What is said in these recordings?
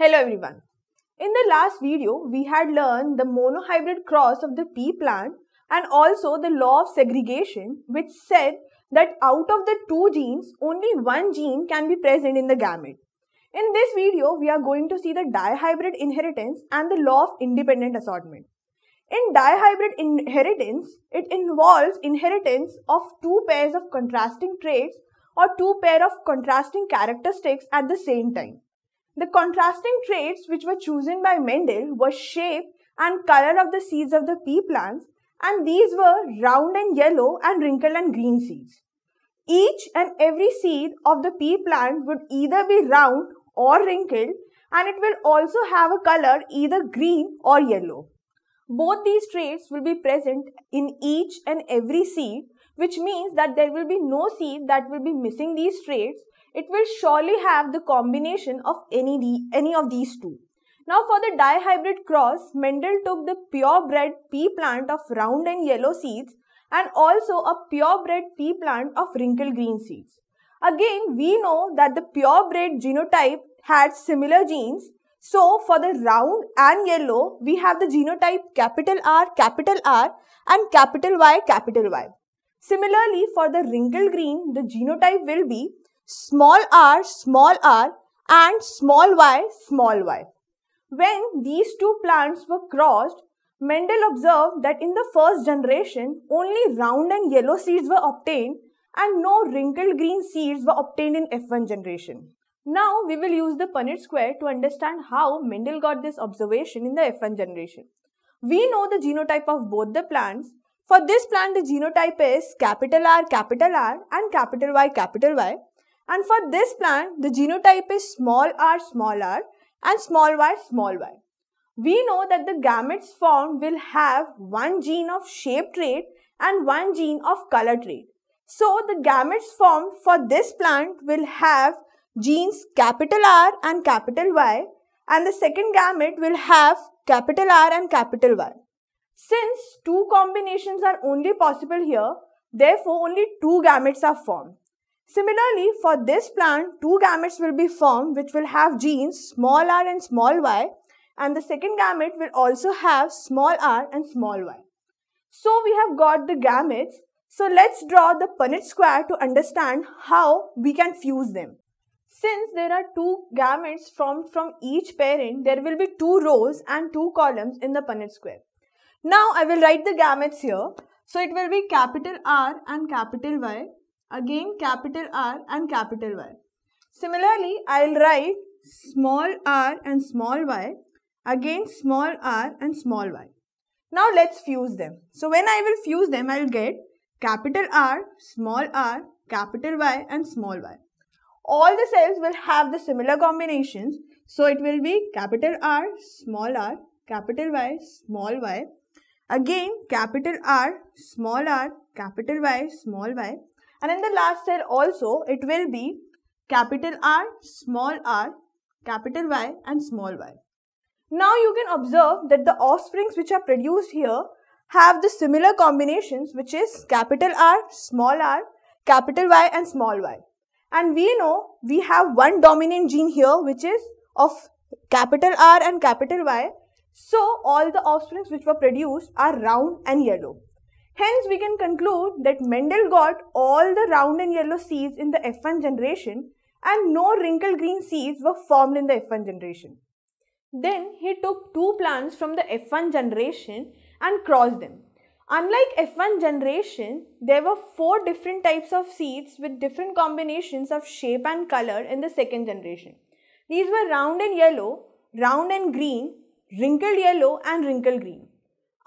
Hello everyone. In the last video, we had learned the monohybrid cross of the pea plant and also the law of segregation which said that out of the two genes, only one gene can be present in the gamete. In this video, we are going to see the dihybrid inheritance and the law of independent assortment. In dihybrid inheritance, it involves inheritance of two pairs of contrasting traits or two pair of contrasting characteristics at the same time. The contrasting traits which were chosen by Mendel were shape and color of the seeds of the pea plants and these were round and yellow and wrinkled and green seeds. Each and every seed of the pea plant would either be round or wrinkled and it will also have a color either green or yellow. Both these traits will be present in each and every seed which means that there will be no seed that will be missing these traits it will surely have the combination of any, any of these two. Now for the dihybrid cross, Mendel took the purebred pea plant of round and yellow seeds and also a purebred pea plant of wrinkled green seeds. Again, we know that the purebred genotype had similar genes. So for the round and yellow, we have the genotype capital R, capital R and capital Y, capital Y. Similarly, for the wrinkled green, the genotype will be small r, small r and small y, small y. When these two plants were crossed, Mendel observed that in the first generation, only round and yellow seeds were obtained and no wrinkled green seeds were obtained in F1 generation. Now we will use the Punnett square to understand how Mendel got this observation in the F1 generation. We know the genotype of both the plants. For this plant, the genotype is capital R, capital R and capital Y, capital Y. And for this plant, the genotype is small r small r and small y small y. We know that the gametes formed will have one gene of shape trait and one gene of color trait. So the gametes formed for this plant will have genes capital R and capital Y and the second gamete will have capital R and capital Y. Since two combinations are only possible here, therefore only two gametes are formed. Similarly, for this plant, two gametes will be formed which will have genes small r and small y and the second gamete will also have small r and small y. So we have got the gametes. So let's draw the Punnett square to understand how we can fuse them. Since there are two gametes formed from each parent, there will be two rows and two columns in the Punnett square. Now I will write the gametes here. So it will be capital R and capital Y Again capital R and capital Y. Similarly, I'll write small r and small y. Again small r and small y. Now let's fuse them. So when I will fuse them, I'll get capital R, small r, capital Y and small y. All the cells will have the similar combinations. So it will be capital R, small r, capital Y, small y. Again capital R, small r, capital Y, small y. And in the last cell also, it will be capital R, small r, capital Y and small y. Now you can observe that the offsprings which are produced here have the similar combinations which is capital R, small r, capital Y and small y. And we know we have one dominant gene here which is of capital R and capital Y. So all the offsprings which were produced are round and yellow. Hence, we can conclude that Mendel got all the round and yellow seeds in the F1 generation and no wrinkled green seeds were formed in the F1 generation. Then he took two plants from the F1 generation and crossed them. Unlike F1 generation, there were four different types of seeds with different combinations of shape and color in the second generation. These were round and yellow, round and green, wrinkled yellow and wrinkled green.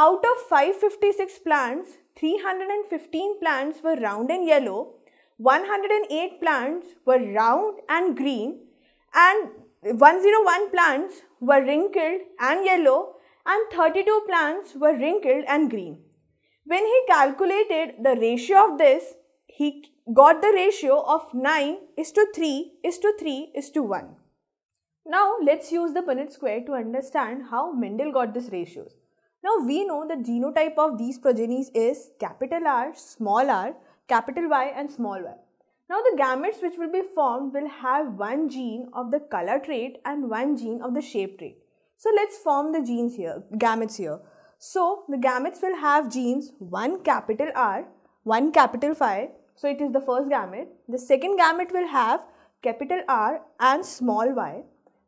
Out of 556 plants, 315 plants were round and yellow, 108 plants were round and green, and 101 plants were wrinkled and yellow, and 32 plants were wrinkled and green. When he calculated the ratio of this, he got the ratio of 9 is to 3 is to 3 is to 1. Now let's use the Punnett square to understand how Mendel got these ratios. Now we know the genotype of these progenies is capital R, small r, capital Y and small y. Now the gametes which will be formed will have one gene of the color trait and one gene of the shape trait. So let's form the genes here, gametes here. So the gametes will have genes 1 capital R, 1 capital phi. So it is the first gamete. The second gamete will have capital R and small y.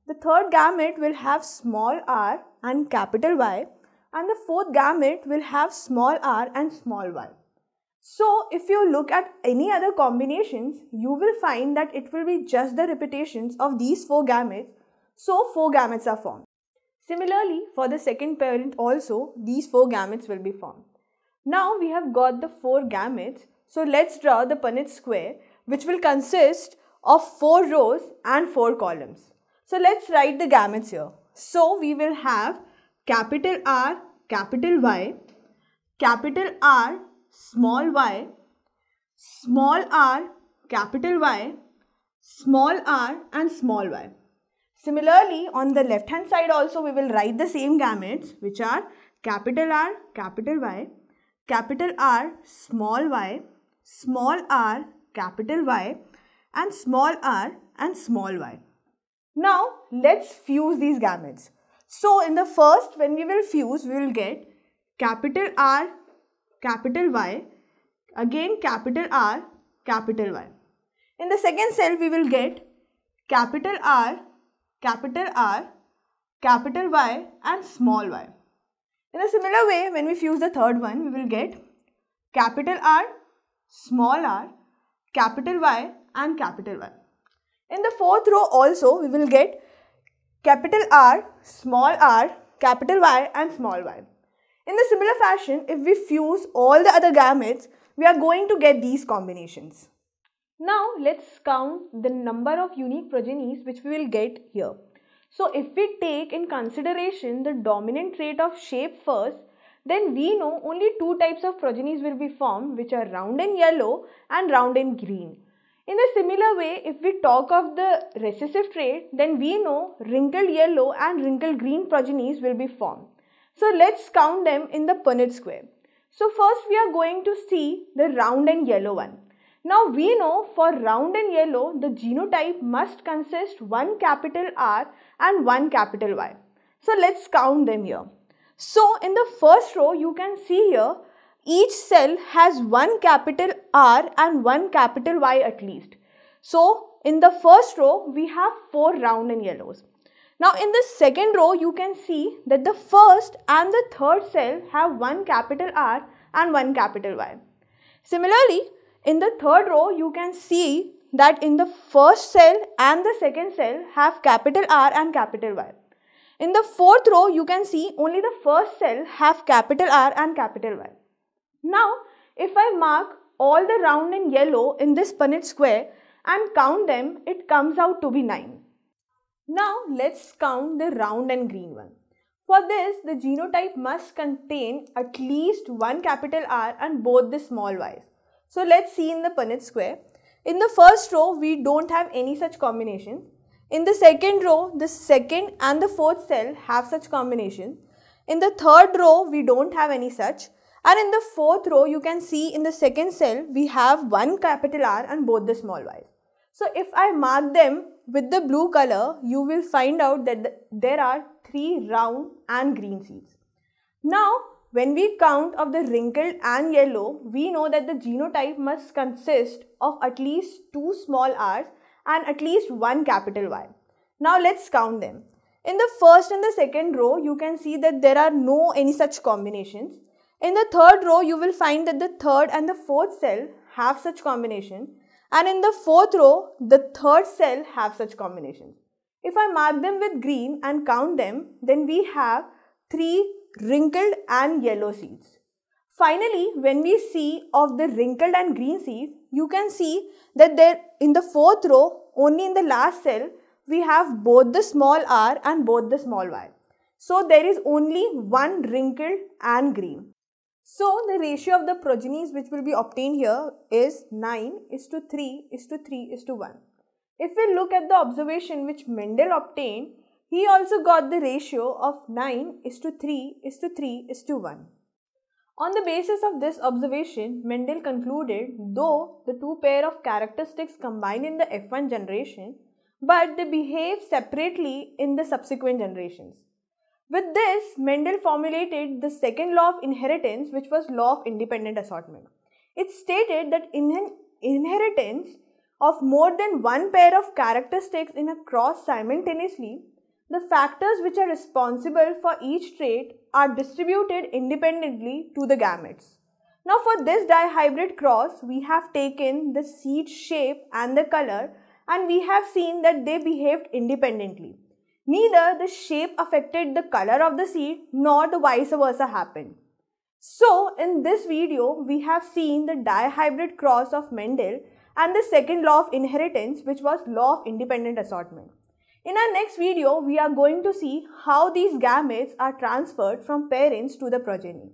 The third gamete will have small r and capital Y and the fourth gamete will have small r and small y. So if you look at any other combinations, you will find that it will be just the repetitions of these four gametes. So four gametes are formed. Similarly, for the second parent also, these four gametes will be formed. Now we have got the four gametes. So let's draw the Punnett square which will consist of four rows and four columns. So let's write the gametes here. So we will have capital R, capital Y, capital R, small y, small r, capital Y, small r and small y. Similarly, on the left hand side also we will write the same gametes which are capital R, capital Y, capital R, small y, small r, capital Y and small r and small y. Now, let's fuse these gametes. So in the first, when we will fuse, we will get capital R, capital Y, again capital R, capital Y. In the second cell, we will get capital R, capital R, capital Y and small y. In a similar way, when we fuse the third one, we will get capital R, small r, capital Y and capital Y. In the fourth row also, we will get capital R, small r, capital Y and small y. In the similar fashion, if we fuse all the other gametes, we are going to get these combinations. Now let's count the number of unique progenies which we will get here. So if we take in consideration the dominant trait of shape first, then we know only two types of progenies will be formed which are round and yellow and round and green. In a similar way, if we talk of the recessive trait, then we know wrinkled yellow and wrinkled green progenies will be formed. So let's count them in the Punnett square. So first we are going to see the round and yellow one. Now we know for round and yellow, the genotype must consist one capital R and one capital Y. So let's count them here. So in the first row, you can see here each cell has one capital R and one capital Y at least. So in the first row, we have four round and yellows. Now in the second row, you can see that the first and the third cell have one capital R and one capital Y. Similarly, in the third row, you can see that in the first cell and the second cell have capital R and capital Y. In the fourth row, you can see only the first cell have capital R and capital Y. Now, if I mark all the round in yellow in this Punnett square and count them, it comes out to be 9. Now, let's count the round and green one. For this, the genotype must contain at least one capital R and both the small y's. So let's see in the Punnett square. In the first row, we don't have any such combination. In the second row, the second and the fourth cell have such combination. In the third row, we don't have any such. And in the fourth row, you can see in the second cell, we have one capital R and both the small y's. So if I mark them with the blue color, you will find out that the, there are three round and green seeds. Now, when we count of the wrinkled and yellow, we know that the genotype must consist of at least two small r's and at least one capital Y. Now let's count them. In the first and the second row, you can see that there are no any such combinations. In the third row, you will find that the third and the fourth cell have such combination and in the fourth row, the third cell have such combination. If I mark them with green and count them, then we have three wrinkled and yellow seeds. Finally, when we see of the wrinkled and green seeds, you can see that there in the fourth row, only in the last cell, we have both the small r and both the small y. So, there is only one wrinkled and green. So the ratio of the progenies which will be obtained here is 9 is to 3 is to 3 is to 1. If we look at the observation which Mendel obtained, he also got the ratio of 9 is to 3 is to 3 is to 1. On the basis of this observation, Mendel concluded though the two pair of characteristics combine in the F1 generation, but they behave separately in the subsequent generations. With this, Mendel formulated the second law of inheritance, which was law of independent assortment. It stated that in inheritance of more than one pair of characteristics in a cross simultaneously, the factors which are responsible for each trait are distributed independently to the gametes. Now for this dihybrid cross, we have taken the seed shape and the color and we have seen that they behaved independently. Neither the shape affected the color of the seed nor the vice versa happened. So, in this video, we have seen the dihybrid cross of Mendel and the second law of inheritance which was law of independent assortment. In our next video, we are going to see how these gametes are transferred from parents to the progeny.